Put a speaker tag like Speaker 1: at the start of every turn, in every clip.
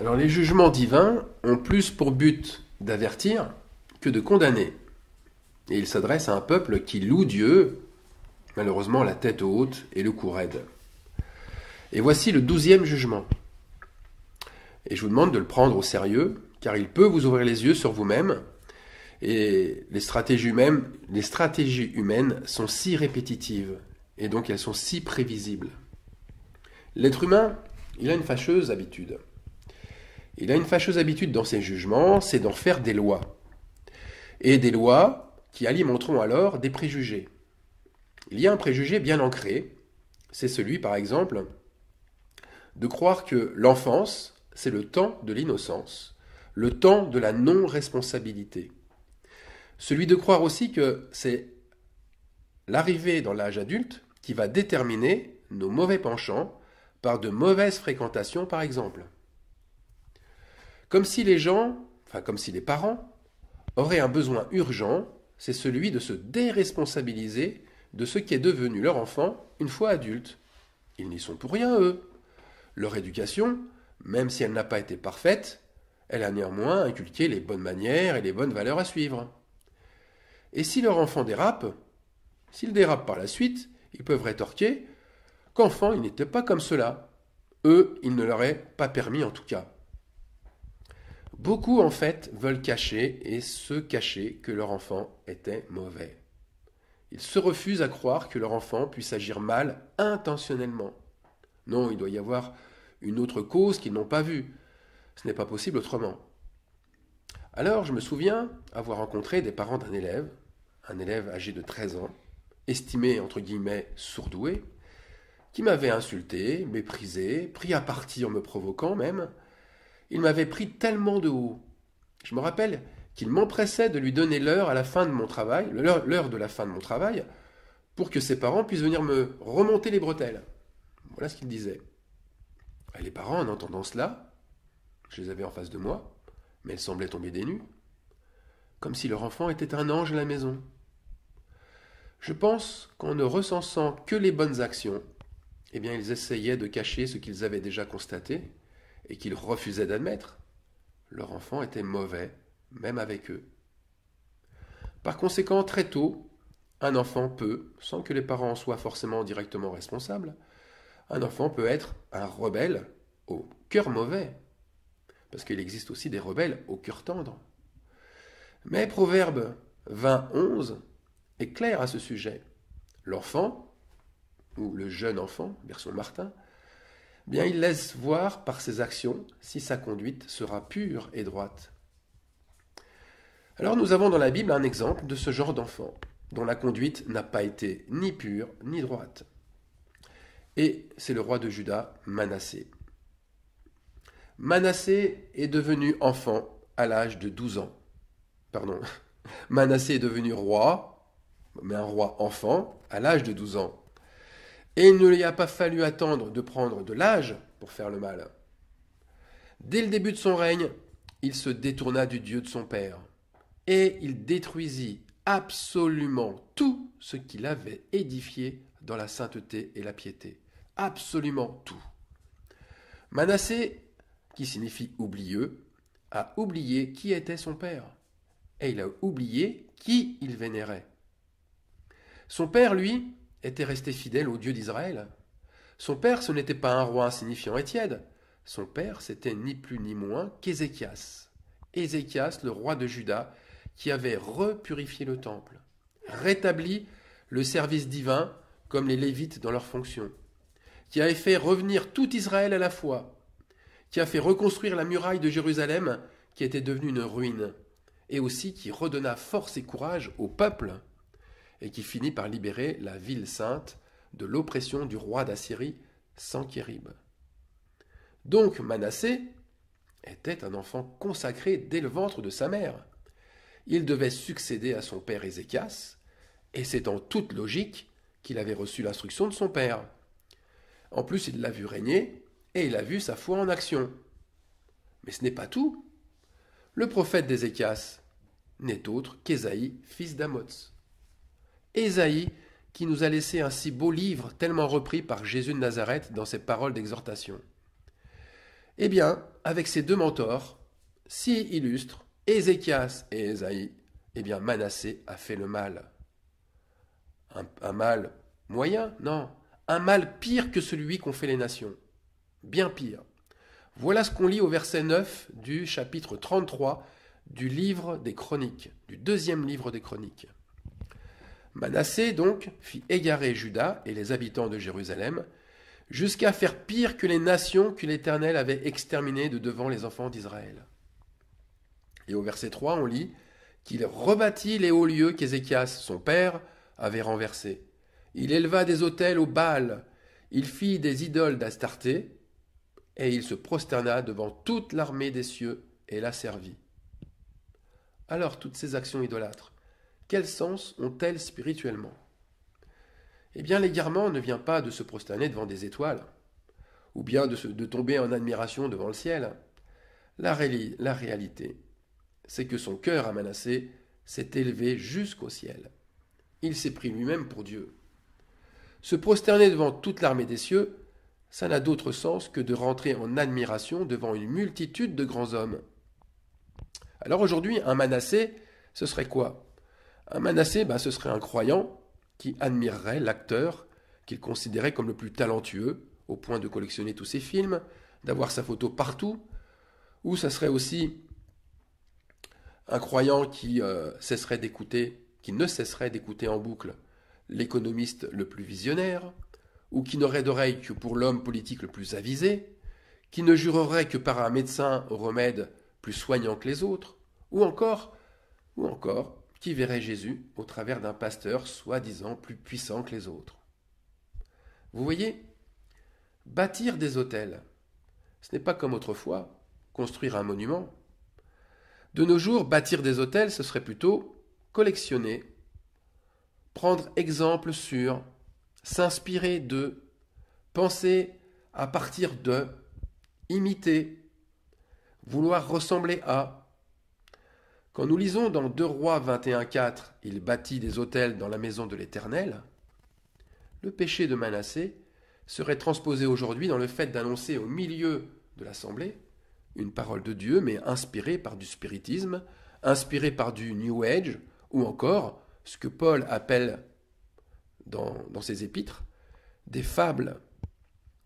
Speaker 1: Alors les jugements divins ont plus pour but d'avertir que de condamner. Et ils s'adressent à un peuple qui loue Dieu, malheureusement la tête haute et le cou raide. Et voici le douzième jugement. Et je vous demande de le prendre au sérieux, car il peut vous ouvrir les yeux sur vous-même. Et les stratégies, humaines, les stratégies humaines sont si répétitives, et donc elles sont si prévisibles. L'être humain, il a une fâcheuse habitude. Il a une fâcheuse habitude dans ses jugements, c'est d'en faire des lois. Et des lois qui alimenteront alors des préjugés. Il y a un préjugé bien ancré, c'est celui par exemple de croire que l'enfance, c'est le temps de l'innocence, le temps de la non-responsabilité. Celui de croire aussi que c'est l'arrivée dans l'âge adulte qui va déterminer nos mauvais penchants par de mauvaises fréquentations par exemple. Comme si les gens, enfin comme si les parents, auraient un besoin urgent, c'est celui de se déresponsabiliser de ce qui est devenu leur enfant une fois adulte. Ils n'y sont pour rien, eux. Leur éducation, même si elle n'a pas été parfaite, elle a néanmoins inculqué les bonnes manières et les bonnes valeurs à suivre. Et si leur enfant dérape, s'il dérape par la suite, ils peuvent rétorquer qu'enfant, il n'était pas comme cela. Eux, ils ne l'auraient pas permis en tout cas. Beaucoup en fait veulent cacher et se cacher que leur enfant était mauvais. Ils se refusent à croire que leur enfant puisse agir mal intentionnellement. Non, il doit y avoir une autre cause qu'ils n'ont pas vue. Ce n'est pas possible autrement. Alors je me souviens avoir rencontré des parents d'un élève, un élève âgé de 13 ans, estimé entre guillemets sourdoué, qui m'avait insulté, méprisé, pris à partie en me provoquant même, il m'avait pris tellement de haut. Je me rappelle qu'il m'empressait de lui donner l'heure à la fin de mon travail, l'heure de la fin de mon travail, pour que ses parents puissent venir me remonter les bretelles. Voilà ce qu'il disait. les parents, en entendant cela, je les avais en face de moi, mais elles semblaient tomber des nues, comme si leur enfant était un ange à la maison. Je pense qu'en ne recensant que les bonnes actions, eh bien ils essayaient de cacher ce qu'ils avaient déjà constaté, et qu'ils refusaient d'admettre, leur enfant était mauvais, même avec eux. Par conséquent, très tôt, un enfant peut, sans que les parents soient forcément directement responsables, un enfant peut être un rebelle au cœur mauvais, parce qu'il existe aussi des rebelles au cœur tendre. Mais Proverbe 20-11 est clair à ce sujet. L'enfant, ou le jeune enfant, version Martin, bien il laisse voir par ses actions si sa conduite sera pure et droite. Alors nous avons dans la Bible un exemple de ce genre d'enfant, dont la conduite n'a pas été ni pure ni droite. Et c'est le roi de Juda, Manassé. Manassé est devenu enfant à l'âge de 12 ans. Pardon. Manassé est devenu roi, mais un roi enfant, à l'âge de 12 ans. Et il ne lui a pas fallu attendre de prendre de l'âge pour faire le mal. Dès le début de son règne, il se détourna du Dieu de son père, et il détruisit absolument tout ce qu'il avait édifié dans la sainteté et la piété. Absolument tout. Manassé, qui signifie oublieux, a oublié qui était son père, et il a oublié qui il vénérait. Son père, lui, était resté fidèle au Dieu d'Israël. Son père, ce n'était pas un roi insignifiant et tiède. Son père, c'était ni plus ni moins qu'Ézéchias. Ézéchias, le roi de Juda, qui avait repurifié le temple, rétabli le service divin comme les Lévites dans leurs fonctions, qui avait fait revenir tout Israël à la fois, qui a fait reconstruire la muraille de Jérusalem qui était devenue une ruine, et aussi qui redonna force et courage au peuple et qui finit par libérer la ville sainte de l'oppression du roi d'Assyrie, Sankérib. Donc Manassé était un enfant consacré dès le ventre de sa mère. Il devait succéder à son père Ézéchias, et c'est en toute logique qu'il avait reçu l'instruction de son père. En plus, il l'a vu régner, et il a vu sa foi en action. Mais ce n'est pas tout. Le prophète d'Ézéchias n'est autre qu'Ésaïe, fils d'Amoz. Esaïe, qui nous a laissé un si beau livre tellement repris par Jésus de Nazareth dans ses paroles d'exhortation. Eh bien, avec ses deux mentors, si illustres, Ézéchias et Esaïe, eh bien Manassé a fait le mal. Un, un mal moyen, non, un mal pire que celui qu'ont fait les nations. Bien pire. Voilà ce qu'on lit au verset 9 du chapitre 33 du livre des Chroniques, du deuxième livre des Chroniques. Manassé, donc, fit égarer Judas et les habitants de Jérusalem, jusqu'à faire pire que les nations que l'Éternel avait exterminées de devant les enfants d'Israël. Et au verset 3, on lit qu'il rebâtit les hauts lieux qu'Ézéchias, son père, avait renversés. Il éleva des autels au Baal, il fit des idoles d'Astarté, et il se prosterna devant toute l'armée des cieux et la servit. Alors toutes ces actions idolâtres, quel sens ont-elles spirituellement Eh bien, l'égarement ne vient pas de se prosterner devant des étoiles, ou bien de, tomber en admiration devant le ciel. La, la réalité, c'est que son cœur à s'est élevé jusqu'au ciel. Il s'est pris lui-même pour Dieu. Se prosterner devant toute l'armée des cieux, ça n'a d'autre sens que de rentrer en admiration devant une multitude de grands hommes. Alors aujourd'hui, un Manassé, ce serait quoi un Manassé, bah, ce serait un croyant qui admirerait l'acteur qu'il considérait comme le plus talentueux, au point de collectionner tous ses films, d'avoir sa photo partout, ou ça serait aussi un croyant qui euh, cesserait d'écouter, qui ne cesserait d'écouter en boucle l'économiste le plus visionnaire, ou qui n'aurait d'oreille que pour l'homme politique le plus avisé, qui ne jurerait que par un médecin au remède plus soignant que les autres, ou encore, ou encore, qui verrait Jésus au travers d'un pasteur soi-disant plus puissant que les autres. Vous voyez, bâtir des hôtels, ce n'est pas comme autrefois construire un monument. De nos jours, bâtir des hôtels, ce serait plutôt collectionner, prendre exemple sur, s'inspirer de, penser à partir de, imiter, vouloir ressembler à, quand nous lisons dans 2 Rois 21.4 Il bâtit des hôtels dans la maison de l'Éternel, le péché de Manassé serait transposé aujourd'hui dans le fait d'annoncer au milieu de l'assemblée une parole de Dieu, mais inspirée par du spiritisme, inspirée par du New Age, ou encore ce que Paul appelle dans, dans ses épîtres des fables,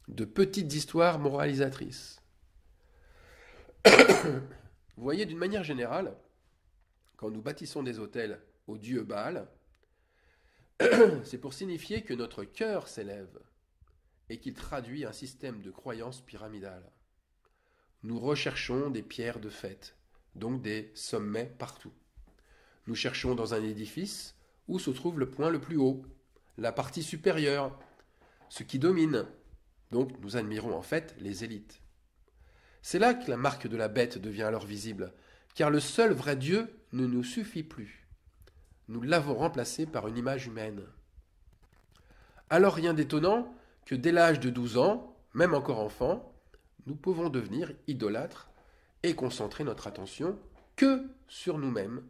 Speaker 1: de petites histoires moralisatrices. Vous voyez, d'une manière générale, quand nous bâtissons des hôtels au dieu Baal, c'est pour signifier que notre cœur s'élève et qu'il traduit un système de croyances pyramidales. Nous recherchons des pierres de fête, donc des sommets partout. Nous cherchons dans un édifice où se trouve le point le plus haut, la partie supérieure, ce qui domine. Donc nous admirons en fait les élites. C'est là que la marque de la bête devient alors visible, car le seul vrai Dieu ne nous suffit plus. Nous l'avons remplacé par une image humaine. Alors rien d'étonnant que dès l'âge de 12 ans, même encore enfant, nous pouvons devenir idolâtres et concentrer notre attention que sur nous-mêmes,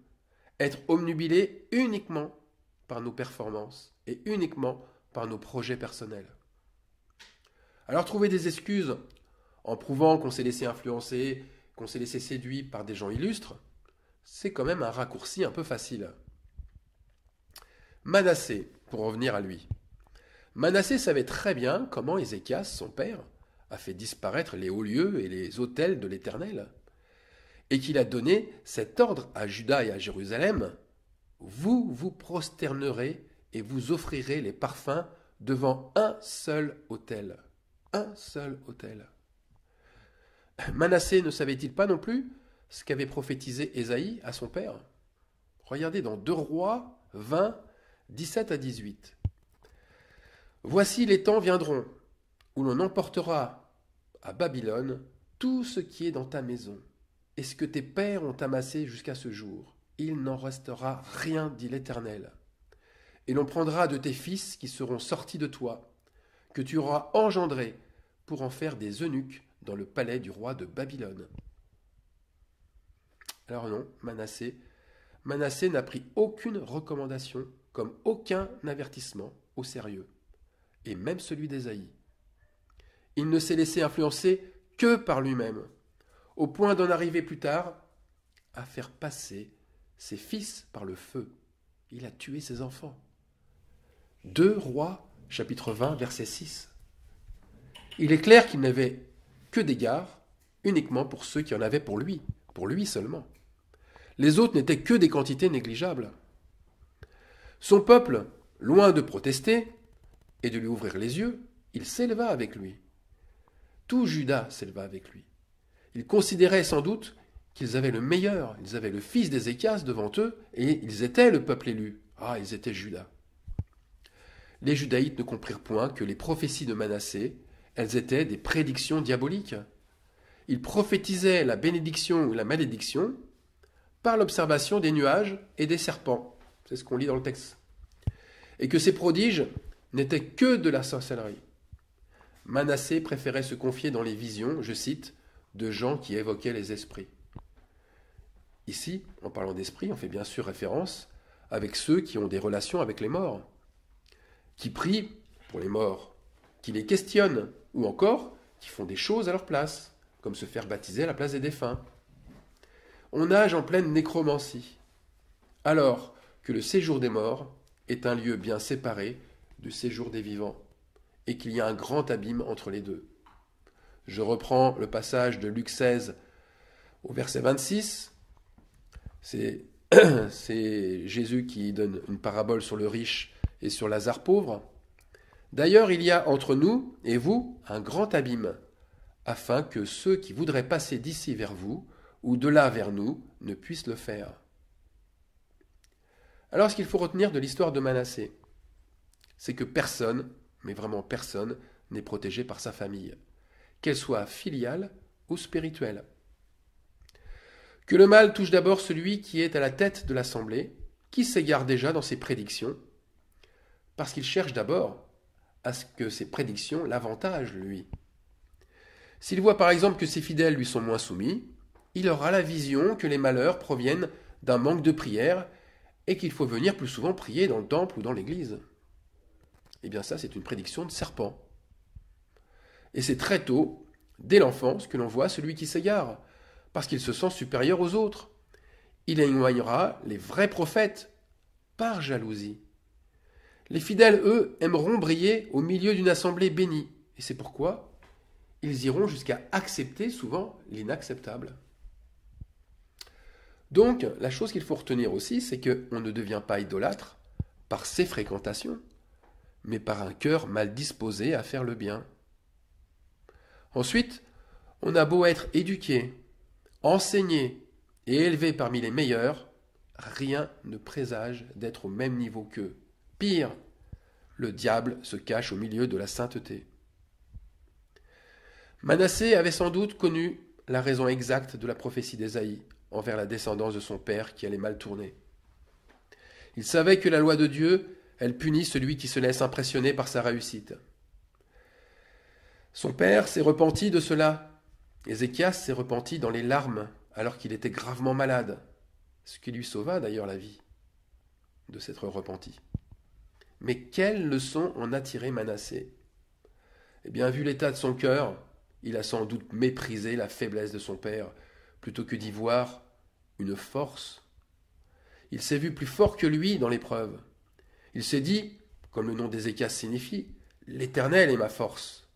Speaker 1: être omnubilés uniquement par nos performances et uniquement par nos projets personnels. Alors trouver des excuses en prouvant qu'on s'est laissé influencer qu'on s'est laissé séduit par des gens illustres, c'est quand même un raccourci un peu facile. Manassé, pour revenir à lui. Manassé savait très bien comment Ézéchias, son père, a fait disparaître les hauts lieux et les autels de l'Éternel, et qu'il a donné cet ordre à Juda et à Jérusalem Vous vous prosternerez et vous offrirez les parfums devant un seul autel. Un seul autel. Manassé ne savait-il pas non plus ce qu'avait prophétisé Ésaïe à son père Regardez dans 2 Rois 20, 17 à 18. Voici les temps viendront où l'on emportera à Babylone tout ce qui est dans ta maison et ce que tes pères ont amassé jusqu'à ce jour. Il n'en restera rien, dit l'Éternel. Et l'on prendra de tes fils qui seront sortis de toi, que tu auras engendrés, pour en faire des eunuques dans le palais du roi de Babylone. Alors non, Manassé. Manassé n'a pris aucune recommandation, comme aucun avertissement, au sérieux, et même celui d'Ésaïe. Il ne s'est laissé influencer que par lui-même, au point d'en arriver plus tard à faire passer ses fils par le feu. Il a tué ses enfants. Deux rois, chapitre 20, verset 6. Il est clair qu'il n'avait que des uniquement pour ceux qui en avaient pour lui, pour lui seulement. Les autres n'étaient que des quantités négligeables. Son peuple, loin de protester et de lui ouvrir les yeux, il s'éleva avec lui. Tout Judas s'éleva avec lui. Ils considéraient sans doute qu'ils avaient le meilleur, ils avaient le fils d'Ézéchias devant eux, et ils étaient le peuple élu. Ah, ils étaient Judas. Les judaïtes ne comprirent point que les prophéties de Manassé, elles étaient des prédictions diaboliques. Il prophétisait la bénédiction ou la malédiction par l'observation des nuages et des serpents. C'est ce qu'on lit dans le texte. Et que ces prodiges n'étaient que de la sorcellerie. Manassé préférait se confier dans les visions, je cite, de gens qui évoquaient les esprits. Ici, en parlant d'esprit, on fait bien sûr référence avec ceux qui ont des relations avec les morts, qui prient pour les morts, qui les questionnent ou encore qui font des choses à leur place, comme se faire baptiser à la place des défunts. On nage en pleine nécromancie, alors que le séjour des morts est un lieu bien séparé du séjour des vivants, et qu'il y a un grand abîme entre les deux. Je reprends le passage de Luc 16 au verset 26. C'est, c'est Jésus qui donne une parabole sur le riche et sur Lazare pauvre. D'ailleurs, il y a entre nous et vous un grand abîme, afin que ceux qui voudraient passer d'ici vers vous, ou de là vers nous, ne puissent le faire. Alors ce qu'il faut retenir de l'histoire de Manassé, c'est que personne, mais vraiment personne, n'est protégé par sa famille, qu'elle soit filiale ou spirituelle. Que le mal touche d'abord celui qui est à la tête de l'Assemblée, qui s'égare déjà dans ses prédictions, parce qu'il cherche d'abord à ce que ses prédictions l'avantagent, lui. S'il voit par exemple que ses fidèles lui sont moins soumis, il aura la vision que les malheurs proviennent d'un manque de prière et qu'il faut venir plus souvent prier dans le temple ou dans l'église. Eh bien ça, c'est une prédiction de serpent. Et c'est très tôt, dès l'enfance, que l'on voit celui qui s'égare, parce qu'il se sent supérieur aux autres. Il éloignera les vrais prophètes par jalousie. Les fidèles, eux, aimeront briller au milieu d'une assemblée bénie, et c'est pourquoi ils iront jusqu'à accepter souvent l'inacceptable. Donc, la chose qu'il faut retenir aussi, c'est qu'on ne devient pas idolâtre par ses fréquentations, mais par un cœur mal disposé à faire le bien. Ensuite, on a beau être éduqué, enseigné et élevé parmi les meilleurs, rien ne présage d'être au même niveau qu'eux. Pire, le diable se cache au milieu de la sainteté. Manassé avait sans doute connu la raison exacte de la prophétie d'Ésaïe envers la descendance de son père qui allait mal tourner. Il savait que la loi de Dieu, elle punit celui qui se laisse impressionner par sa réussite. Son père s'est repenti de cela. Ézéchias s'est repenti dans les larmes alors qu'il était gravement malade, ce qui lui sauva d'ailleurs la vie de s'être repenti. Mais quelle leçon en a tiré Manassé Eh bien, vu l'état de son cœur, il a sans doute méprisé la faiblesse de son père, plutôt que d'y voir une force. Il s'est vu plus fort que lui dans l'épreuve. Il s'est dit, comme le nom d'Ézéchias signifie, L'Éternel est ma force.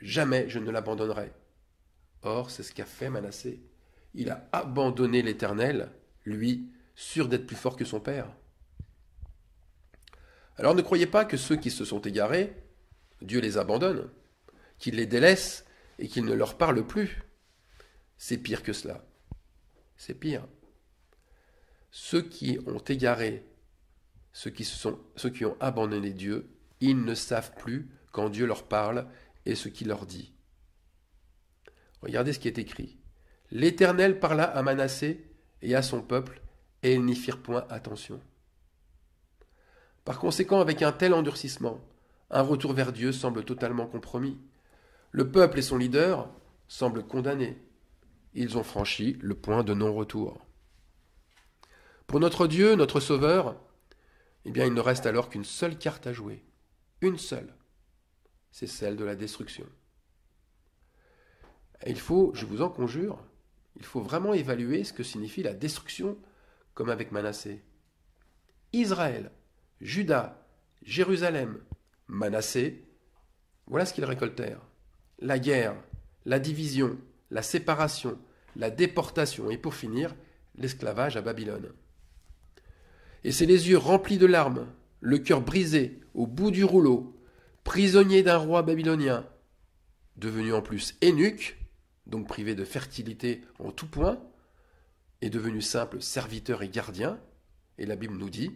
Speaker 1: Jamais je ne l'abandonnerai. Or, c'est ce qu'a fait Manassé. Il a abandonné l'Éternel, lui, sûr d'être plus fort que son père. Alors ne croyez pas que ceux qui se sont égarés, Dieu les abandonne, qu'il les délaisse et qu'il ne leur parle plus. C'est pire que cela. C'est pire. Ceux qui ont égaré, ceux qui, ceux qui ont abandonné Dieu, ils ne savent plus quand Dieu leur parle et ce qu'il leur dit. Regardez ce qui est écrit. L'Éternel parla à Manassé et à son peuple, et ils n'y firent point attention. Par conséquent, avec un tel endurcissement, un retour vers Dieu semble totalement compromis. Le peuple et son leader semblent condamnés. Ils ont franchi le point de non-retour. Pour notre Dieu, notre Sauveur, eh bien, il ne reste alors qu'une seule carte à jouer. Une seule. C'est celle de la destruction. il faut, je vous en conjure, il faut vraiment évaluer ce que signifie la destruction, comme avec Manassé. Israël Judas, Jérusalem, Manassé, voilà ce qu'ils récoltèrent. La guerre, la division, la séparation, la déportation et pour finir, l'esclavage à Babylone. Et c'est les yeux remplis de larmes, le cœur brisé, au bout du rouleau, prisonnier d'un roi babylonien, devenu en plus énuque, donc privé de fertilité en tout point, et devenu simple serviteur et gardien, et la Bible nous dit,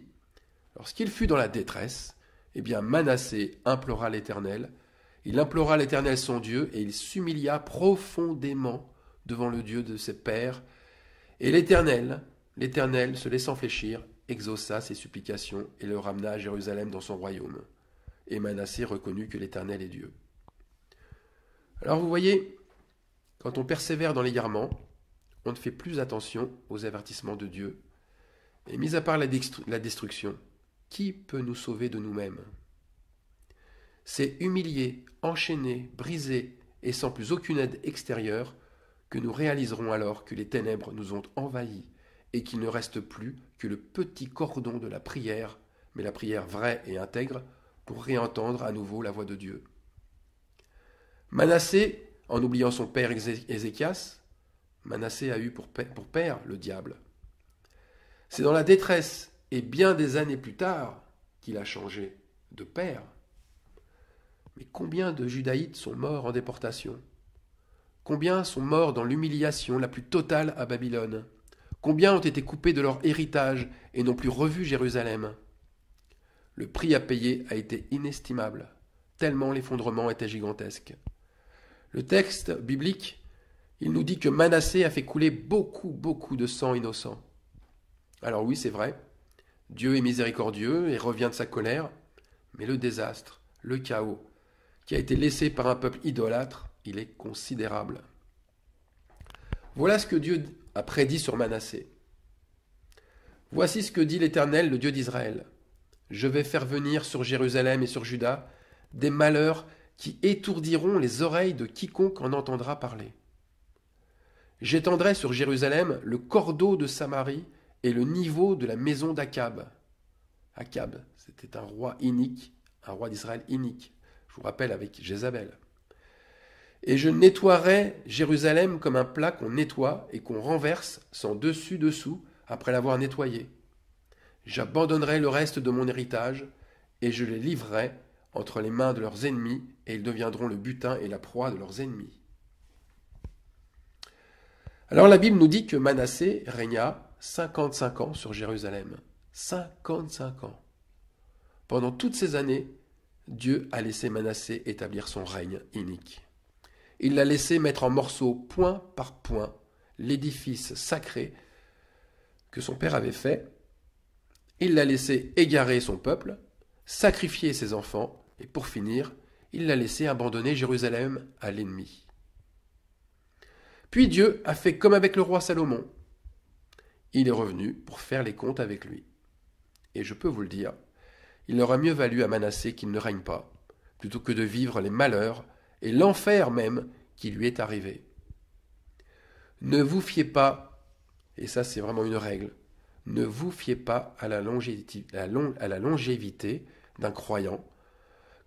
Speaker 1: Lorsqu'il fut dans la détresse, eh bien Manassé implora l'Éternel, il implora l'Éternel son Dieu, et il s'humilia profondément devant le Dieu de ses pères. Et l'Éternel, l'Éternel, se laissant fléchir, exauça ses supplications et le ramena à Jérusalem dans son royaume. Et Manassé reconnut que l'Éternel est Dieu. Alors vous voyez, quand on persévère dans l'égarement, on ne fait plus attention aux avertissements de Dieu. Et mis à part la destruction, qui peut nous sauver de nous-mêmes C'est humilié, enchaîné, brisé et sans plus aucune aide extérieure que nous réaliserons alors que les ténèbres nous ont envahis et qu'il ne reste plus que le petit cordon de la prière, mais la prière vraie et intègre, pour réentendre à nouveau la voix de Dieu. Manassé, en oubliant son père Ézéchias, Manassé a eu pour, père le diable. C'est dans la détresse et bien des années plus tard qu'il a changé de père. Mais combien de judaïtes sont morts en déportation Combien sont morts dans l'humiliation la plus totale à Babylone Combien ont été coupés de leur héritage et n'ont plus revu Jérusalem Le prix à payer a été inestimable, tellement l'effondrement était gigantesque. Le texte biblique, il nous dit que Manassé a fait couler beaucoup, beaucoup de sang innocent. Alors oui, c'est vrai, Dieu est miséricordieux et revient de sa colère, mais le désastre, le chaos, qui a été laissé par un peuple idolâtre, il est considérable. Voilà ce que Dieu a prédit sur Manassé. Voici ce que dit l'Éternel, le Dieu d'Israël. Je vais faire venir sur Jérusalem et sur Juda des malheurs qui étourdiront les oreilles de quiconque en entendra parler. J'étendrai sur Jérusalem le cordeau de Samarie et le niveau de la maison d'Akab. Akab, c'était un roi inique, un roi d'Israël inique, je vous rappelle avec Jézabel. Et je nettoierai Jérusalem comme un plat qu'on nettoie et qu'on renverse sans dessus-dessous après l'avoir nettoyé. J'abandonnerai le reste de mon héritage et je les livrerai entre les mains de leurs ennemis et ils deviendront le butin et la proie de leurs ennemis. Alors la Bible nous dit que Manassé régna 55 ans sur Jérusalem. 55 ans. Pendant toutes ces années, Dieu a laissé Manassé établir son règne inique. Il l'a laissé mettre en morceaux, point par point, l'édifice sacré que son père avait fait. Il l'a laissé égarer son peuple, sacrifier ses enfants, et pour finir, il l'a laissé abandonner Jérusalem à l'ennemi. Puis Dieu a fait comme avec le roi Salomon il est revenu pour faire les comptes avec lui. Et je peux vous le dire, il aurait mieux valu à Manassé qu'il ne règne pas, plutôt que de vivre les malheurs et l'enfer même qui lui est arrivé. Ne vous fiez pas, et ça c'est vraiment une règle, ne vous fiez pas à la longévité d'un croyant,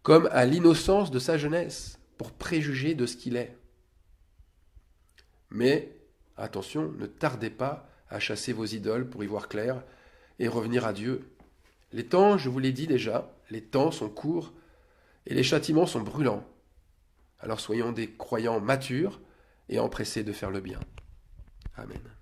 Speaker 1: comme à l'innocence de sa jeunesse, pour préjuger de ce qu'il est. Mais, attention, ne tardez pas à chasser vos idoles pour y voir clair et revenir à Dieu. Les temps, je vous l'ai dit déjà, les temps sont courts et les châtiments sont brûlants. Alors soyons des croyants matures et empressés de faire le bien. Amen.